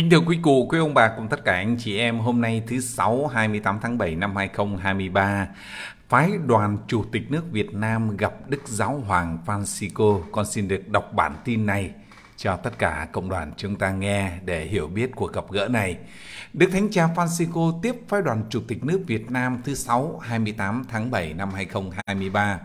Kính thưa quý cụ, quý ông bà cùng tất cả anh chị em, hôm nay thứ Sáu 28 tháng 7 năm 2023, Phái đoàn Chủ tịch nước Việt Nam gặp Đức Giáo Hoàng Francisco. Con xin được đọc bản tin này cho tất cả cộng đoàn chúng ta nghe để hiểu biết cuộc gặp gỡ này. Đức Thánh Cha Francisco tiếp Phái đoàn Chủ tịch nước Việt Nam thứ Sáu 28 tháng 7 năm 2023.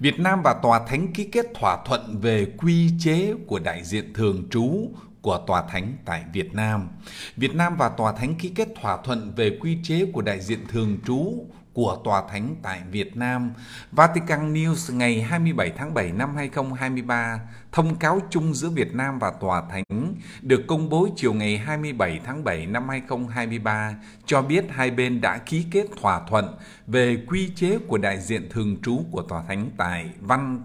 Việt Nam và Tòa Thánh ký kết thỏa thuận về quy chế của đại diện thường trú của Tòa Thánh tại Việt Nam. Việt Nam và Tòa Thánh ký kết thỏa thuận về quy chế của đại diện thường trú của Tòa Thánh tại Việt Nam. Vatican News ngày 27 tháng 7 năm 2023, thông cáo chung giữa Việt Nam và Tòa Thánh được công bố chiều ngày 27 tháng 7 năm 2023 cho biết hai bên đã ký kết thỏa thuận về quy chế của đại diện thường trú của Tòa Thánh tại Văn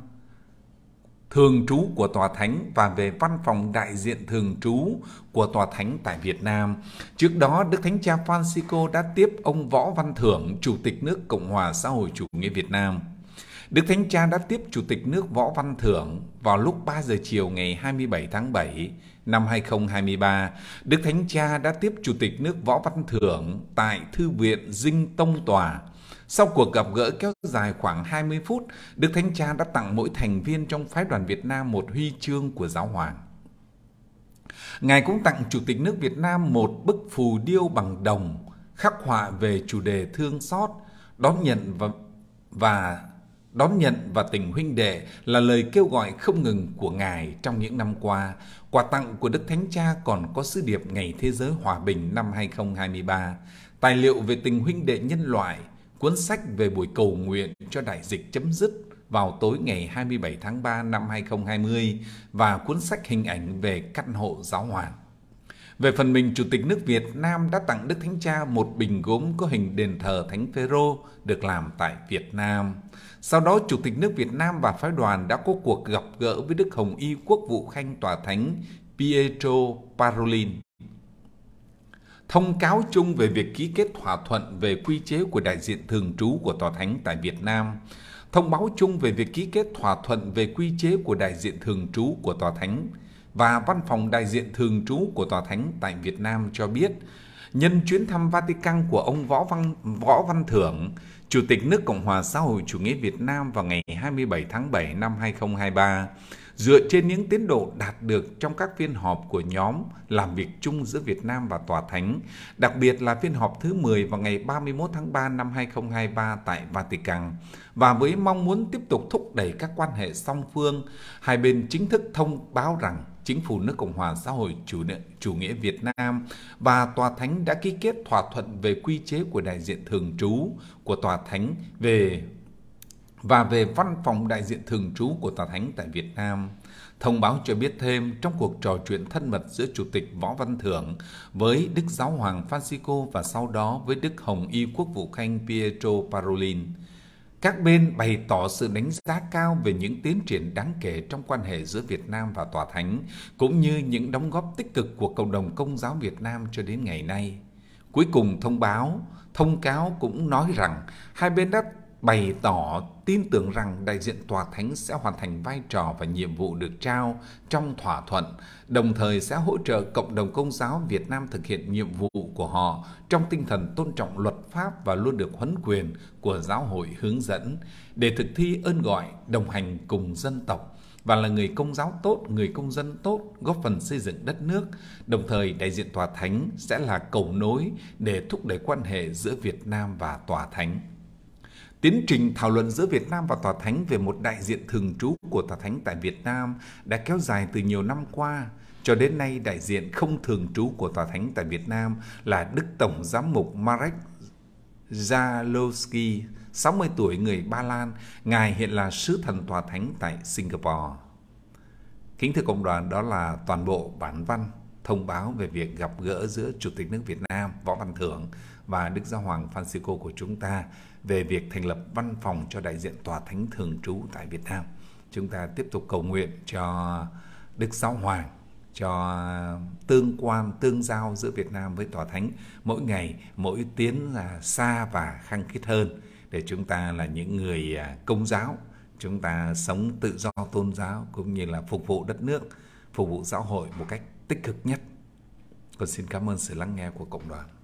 thường trú của Tòa Thánh và về văn phòng đại diện thường trú của Tòa Thánh tại Việt Nam. Trước đó, Đức Thánh Cha Francisco đã tiếp ông Võ Văn Thưởng, Chủ tịch nước Cộng hòa xã hội chủ nghĩa Việt Nam. Đức Thánh Cha đã tiếp Chủ tịch nước Võ Văn Thưởng vào lúc 3 giờ chiều ngày 27 tháng 7 năm 2023. Đức Thánh Cha đã tiếp Chủ tịch nước Võ Văn Thưởng tại Thư viện Dinh Tông Tòa, sau cuộc gặp gỡ kéo dài khoảng 20 phút, Đức Thánh Cha đã tặng mỗi thành viên trong phái đoàn Việt Nam một huy chương của giáo hoàng. Ngài cũng tặng Chủ tịch nước Việt Nam một bức phù điêu bằng đồng khắc họa về chủ đề thương xót, đón nhận và và đón nhận và tình huynh đệ là lời kêu gọi không ngừng của Ngài trong những năm qua. Quà tặng của Đức Thánh Cha còn có sứ điệp Ngày Thế giới Hòa Bình năm 2023, tài liệu về tình huynh đệ nhân loại, cuốn sách về buổi cầu nguyện cho đại dịch chấm dứt vào tối ngày 27 tháng 3 năm 2020 và cuốn sách hình ảnh về căn hộ giáo hoàng. Về phần mình, Chủ tịch nước Việt Nam đã tặng Đức Thánh Cha một bình gốm có hình đền thờ Thánh Phêrô được làm tại Việt Nam. Sau đó, Chủ tịch nước Việt Nam và phái đoàn đã có cuộc gặp gỡ với Đức Hồng Y Quốc vụ Khanh Tòa Thánh Pietro Parolin thông cáo chung về việc ký kết thỏa thuận về quy chế của đại diện thường trú của tòa thánh tại Việt Nam, thông báo chung về việc ký kết thỏa thuận về quy chế của đại diện thường trú của tòa thánh và văn phòng đại diện thường trú của tòa thánh tại Việt Nam cho biết, nhân chuyến thăm Vatican của ông Võ Văn Võ Văn Thưởng, Chủ tịch nước Cộng hòa xã hội chủ nghĩa Việt Nam vào ngày 27 tháng 7 năm 2023, dựa trên những tiến độ đạt được trong các phiên họp của nhóm làm việc chung giữa Việt Nam và Tòa Thánh, đặc biệt là phiên họp thứ 10 vào ngày 31 tháng 3 năm 2023 tại Vatican, và với mong muốn tiếp tục thúc đẩy các quan hệ song phương, hai bên chính thức thông báo rằng chính phủ nước Cộng hòa xã hội chủ, nghĩa, chủ nghĩa Việt Nam và Tòa Thánh đã ký kết thỏa thuận về quy chế của đại diện thường trú của Tòa Thánh về và về văn phòng đại diện thường trú của tòa thánh tại Việt Nam. Thông báo cho biết thêm trong cuộc trò chuyện thân mật giữa Chủ tịch Võ Văn Thưởng với Đức Giáo hoàng Francisco và sau đó với Đức Hồng Y Quốc vụ Khanh Pietro Parolin. Các bên bày tỏ sự đánh giá cao về những tiến triển đáng kể trong quan hệ giữa Việt Nam và Tòa Thánh, cũng như những đóng góp tích cực của cộng đồng công giáo Việt Nam cho đến ngày nay. Cuối cùng thông báo, thông cáo cũng nói rằng hai bên đã bày tỏ tin tưởng rằng đại diện tòa thánh sẽ hoàn thành vai trò và nhiệm vụ được trao trong thỏa thuận, đồng thời sẽ hỗ trợ cộng đồng công giáo Việt Nam thực hiện nhiệm vụ của họ trong tinh thần tôn trọng luật pháp và luôn được huấn quyền của giáo hội hướng dẫn để thực thi ơn gọi đồng hành cùng dân tộc và là người công giáo tốt, người công dân tốt, góp phần xây dựng đất nước. Đồng thời, đại diện tòa thánh sẽ là cầu nối để thúc đẩy quan hệ giữa Việt Nam và tòa thánh. Tiến trình thảo luận giữa Việt Nam và Tòa Thánh về một đại diện thường trú của Tòa Thánh tại Việt Nam đã kéo dài từ nhiều năm qua. Cho đến nay, đại diện không thường trú của Tòa Thánh tại Việt Nam là Đức Tổng Giám mục Marek Zalowski, 60 tuổi người Ba Lan. Ngài hiện là sứ thần Tòa Thánh tại Singapore. Kính thưa cộng đoàn, đó là toàn bộ bản văn thông báo về việc gặp gỡ giữa Chủ tịch nước Việt Nam Võ Văn Thưởng và Đức Giáo Hoàng Francisco của chúng ta về việc thành lập văn phòng cho đại diện tòa thánh thường trú tại Việt Nam. Chúng ta tiếp tục cầu nguyện cho Đức Giáo Hoàng cho tương quan tương giao giữa Việt Nam với tòa thánh mỗi ngày mỗi tiến là xa và khăng khít hơn để chúng ta là những người à, công giáo chúng ta sống tự do tôn giáo cũng như là phục vụ đất nước phục vụ xã hội một cách tích cực nhất còn xin cảm ơn sự lắng nghe của cộng đoàn